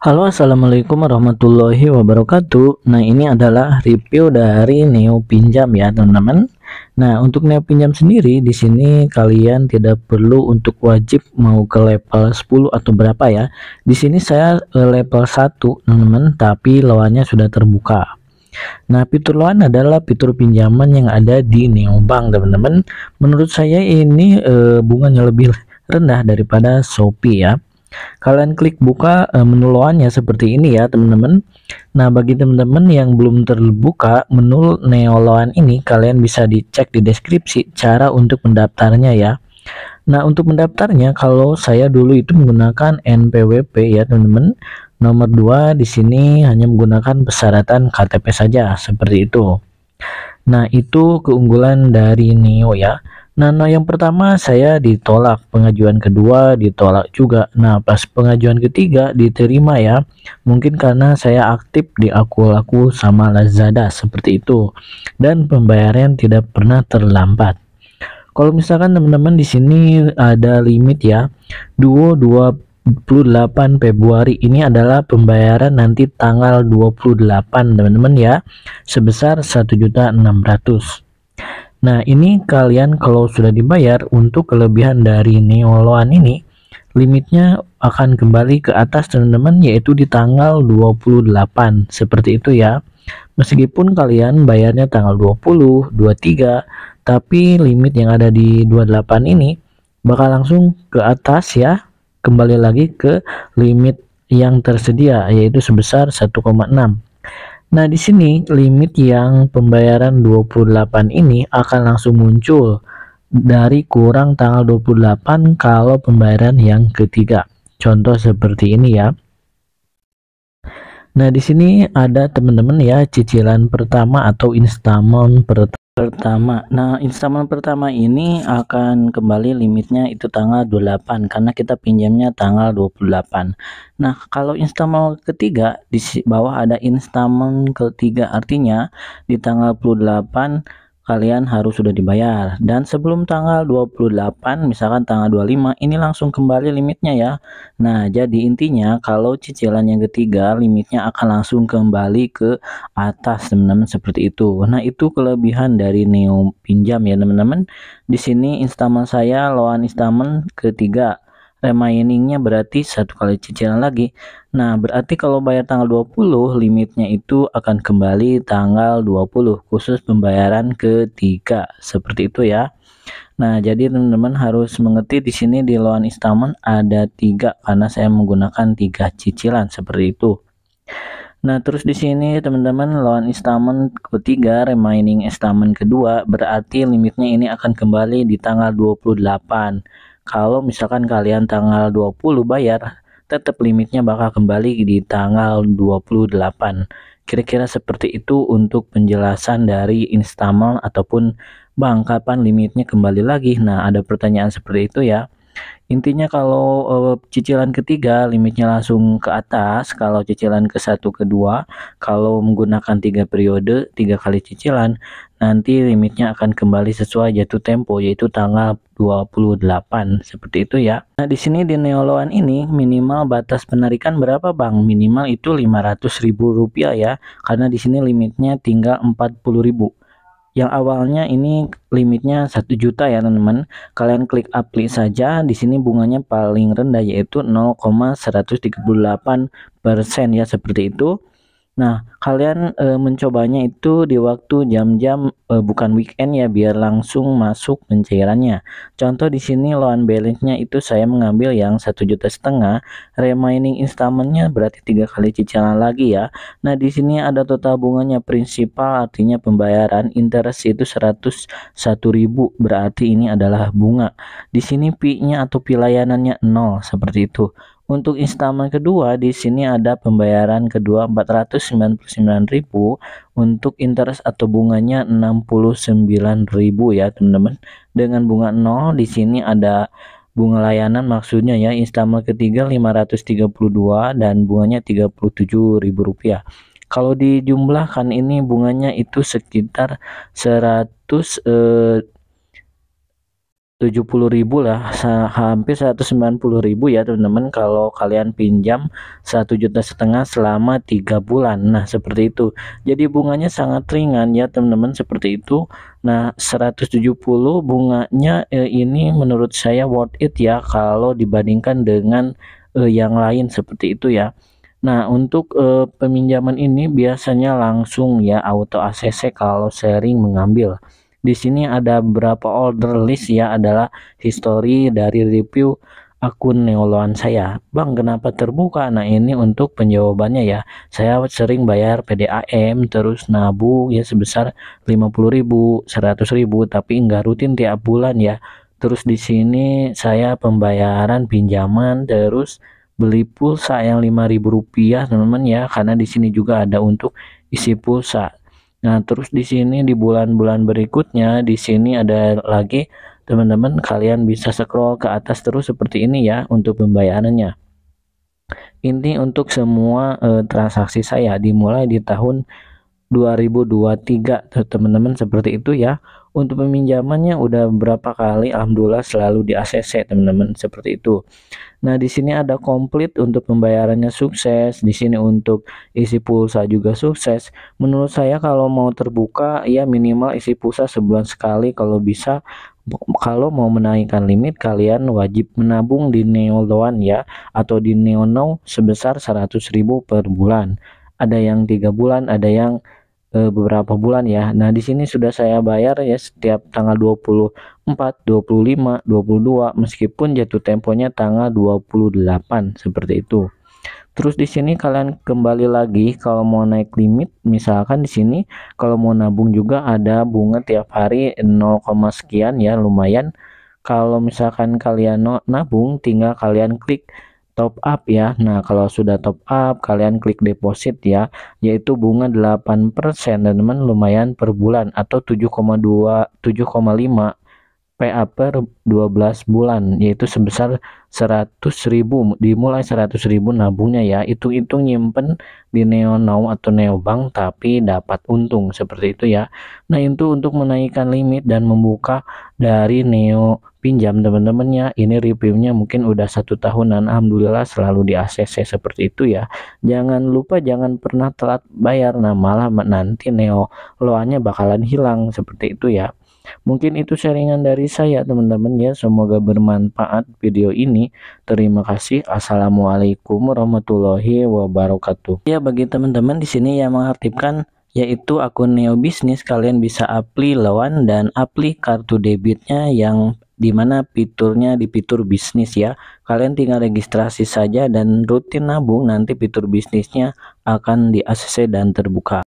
Halo assalamualaikum warahmatullahi wabarakatuh Nah ini adalah review dari Neo Pinjam ya teman-teman Nah untuk Neo Pinjam sendiri di sini kalian tidak perlu untuk wajib mau ke level 10 atau berapa ya Di sini saya level 1 teman-teman tapi lawannya sudah terbuka Nah, fitur loan adalah fitur pinjaman yang ada di Neo Bank teman-teman. Menurut saya ini e, bunganya lebih rendah daripada Shopee ya. Kalian klik buka eh, menu loannya seperti ini ya teman-teman. Nah bagi teman-teman yang belum terbuka menu Neo loan ini kalian bisa dicek di deskripsi cara untuk mendaftarnya ya. Nah untuk mendaftarnya kalau saya dulu itu menggunakan NPWP ya teman-teman. Nomor 2 di sini hanya menggunakan persyaratan KTP saja seperti itu. Nah, itu keunggulan dari Neo ya. Nah, nah, yang pertama saya ditolak, pengajuan kedua ditolak juga. Nah, pas pengajuan ketiga diterima ya. Mungkin karena saya aktif di aku-aku sama Lazada seperti itu. Dan pembayaran tidak pernah terlambat. Kalau misalkan teman-teman di sini ada limit ya. Duo 28 Februari ini adalah pembayaran nanti tanggal 28 teman-teman ya sebesar 1.600 Nah, ini kalian kalau sudah dibayar untuk kelebihan dari neoloan ini, limitnya akan kembali ke atas teman-teman yaitu di tanggal 28. Seperti itu ya. Meskipun kalian bayarnya tanggal 20, 23, tapi limit yang ada di 28 ini bakal langsung ke atas ya. Kembali lagi ke limit yang tersedia yaitu sebesar 1,6. Nah, di sini limit yang pembayaran 28 ini akan langsung muncul dari kurang tanggal 28 kalau pembayaran yang ketiga. Contoh seperti ini ya. Nah, di sini ada teman-teman ya cicilan pertama atau installment pertama pertama. Nah, instalment pertama ini akan kembali limitnya itu tanggal 28 karena kita pinjamnya tanggal 28. Nah, kalau instalment ketiga di bawah ada instalment ketiga artinya di tanggal 28 kalian harus sudah dibayar dan sebelum tanggal 28 misalkan tanggal 25 ini langsung kembali limitnya ya nah jadi intinya kalau cicilan yang ketiga limitnya akan langsung kembali ke atas teman-teman seperti itu nah itu kelebihan dari Neo Pinjam ya teman-teman di sini installment saya loan installment ketiga Remainingnya berarti satu kali cicilan lagi. Nah, berarti kalau bayar tanggal 20, limitnya itu akan kembali tanggal 20 khusus pembayaran ketiga. Seperti itu ya. Nah, jadi teman-teman harus mengerti di sini di loan installment ada tiga karena saya menggunakan tiga cicilan seperti itu. Nah, terus di sini teman-teman loan installment ketiga, remaining installment kedua, berarti limitnya ini akan kembali di tanggal 28 kalau misalkan kalian tanggal 20 bayar tetap limitnya bakal kembali di tanggal 28 kira-kira seperti itu untuk penjelasan dari instamal ataupun Bang kapan limitnya kembali lagi nah ada pertanyaan seperti itu ya Intinya kalau uh, cicilan ketiga limitnya langsung ke atas, kalau cicilan ke satu kedua, kalau menggunakan tiga periode tiga kali cicilan, nanti limitnya akan kembali sesuai jatuh tempo yaitu tanggal 28 seperti itu ya. Nah di sini di Neoloan ini minimal batas penarikan berapa bang? Minimal itu ribu rupiah ya, karena di sini limitnya tinggal 40.000 yang awalnya ini limitnya satu juta ya teman-teman kalian klik apply saja di sini bunganya paling rendah yaitu 0,138 persen ya seperti itu Nah, kalian e, mencobanya itu di waktu jam-jam e, bukan weekend ya, biar langsung masuk pencairannya. Contoh di sini loan balance-nya itu saya mengambil yang satu juta setengah, remaining installment-nya berarti tiga kali cicilan lagi ya. Nah, di sini ada total bunganya prinsipal artinya pembayaran, interest itu 101.000 berarti ini adalah bunga. Di sini p nya atau fee layanannya 0 seperti itu. Untuk instalmen kedua di sini ada pembayaran kedua 499.000 untuk interest atau bunganya 69.000 ya teman-teman. Dengan bunga 0 di sini ada bunga layanan maksudnya ya Instalmen ketiga 532 dan bunganya 37.000 rupiah kalau dijumlahkan ini bunganya itu sekitar 100 eh, 70 ribu lah hampir 190 ribu ya teman-teman kalau kalian pinjam satu juta setengah selama tiga bulan nah seperti itu jadi bunganya sangat ringan ya teman-teman seperti itu nah 170 bunganya eh, ini menurut saya worth it ya kalau dibandingkan dengan eh, yang lain seperti itu ya Nah untuk eh, peminjaman ini biasanya langsung ya auto ACC kalau sharing mengambil di sini ada beberapa order list ya adalah history dari review akun neoloan saya Bang kenapa terbuka nah ini untuk penjawabannya ya saya sering bayar PDAM terus nabung ya sebesar 50.000 100.000 tapi enggak rutin tiap bulan ya terus di sini saya pembayaran pinjaman terus beli pulsa yang 5.000 rupiah teman-teman ya karena di sini juga ada untuk isi pulsa Nah, terus di sini di bulan-bulan berikutnya di sini ada lagi teman-teman kalian bisa scroll ke atas terus seperti ini ya untuk pembayarannya. Ini untuk semua e, transaksi saya dimulai di tahun 2023 teman-teman seperti itu ya untuk peminjamannya udah berapa kali alhamdulillah selalu di ACC teman-teman seperti itu nah di sini ada komplit untuk pembayarannya sukses di sini untuk isi pulsa juga sukses menurut saya kalau mau terbuka ya minimal isi pulsa sebulan sekali kalau bisa kalau mau menaikkan limit kalian wajib menabung di Neo Loan ya atau di Neo Now sebesar 100.000 per bulan ada yang tiga bulan ada yang Eh, beberapa bulan ya. Nah, di sini sudah saya bayar ya setiap tanggal 24, 25, 22 meskipun jatuh temponya tanggal 28 seperti itu. Terus di sini kalian kembali lagi kalau mau naik limit, misalkan di sini kalau mau nabung juga ada bunga tiap hari 0, sekian ya lumayan. Kalau misalkan kalian nabung tinggal kalian klik top up ya. Nah, kalau sudah top up, kalian klik deposit ya, yaitu bunga 8% dan teman lumayan per bulan atau 7,2 7,5 PA per 12 bulan yaitu sebesar 100.000 dimulai 100.000 nabungnya ya itu itu nyimpen di Neo Now atau Neo Bank tapi dapat untung seperti itu ya nah itu untuk menaikkan limit dan membuka dari neo pinjam teman-temannya ini reviewnya mungkin udah satu tahunan Alhamdulillah selalu di ACC seperti itu ya jangan lupa jangan pernah telat bayar nah malah nanti neo loannya bakalan hilang seperti itu ya Mungkin itu sharingan dari saya teman-teman ya. Semoga bermanfaat video ini. Terima kasih. Assalamualaikum warahmatullahi wabarakatuh. Ya bagi teman-teman di sini yang mengaktifkan yaitu akun Neo Business kalian bisa apply lawan dan apply kartu debitnya yang dimana fiturnya di fitur bisnis ya kalian tinggal registrasi saja dan rutin nabung nanti fitur bisnisnya akan di ACC dan terbuka